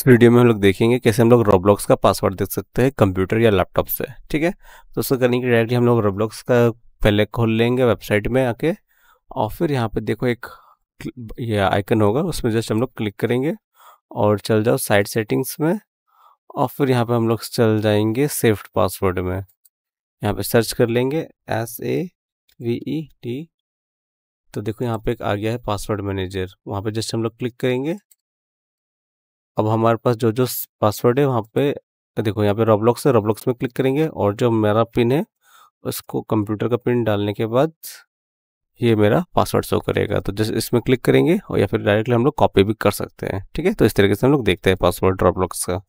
इस वीडियो में हम लोग देखेंगे कैसे हम लोग रोबलॉक्स का पासवर्ड देख सकते हैं कंप्यूटर या लैपटॉप से ठीक है तो उसको करने के डायरेक्टली हम लोग रोबलॉक्स का पहले खोल लेंगे वेबसाइट में आके और फिर यहाँ पे देखो एक ये आइकन होगा उसमें जस्ट हम लोग क्लिक करेंगे और चल जाओ साइट सेटिंग्स में और फिर यहाँ पर हम लोग चल जाएंगे सेफ्ट पासवर्ड में यहाँ पर सर्च कर लेंगे S A V E T तो देखो यहाँ पे एक आ गया है पासवर्ड मैनेजर वहाँ पे जस्ट हम लोग क्लिक करेंगे अब हमारे पास जो जो पासवर्ड है वहाँ पे देखो यहाँ पे रॉबलॉक्स है रॉबलॉक्स में क्लिक करेंगे और जो मेरा पिन है उसको कंप्यूटर का पिन डालने के बाद ये मेरा पासवर्ड शो करेगा तो जैसे इसमें क्लिक करेंगे और या फिर डायरेक्टली हम लोग कॉपी भी कर सकते हैं ठीक है तो इस तरीके से हम लोग देखते हैं पासवर्ड रॉबलॉक्स का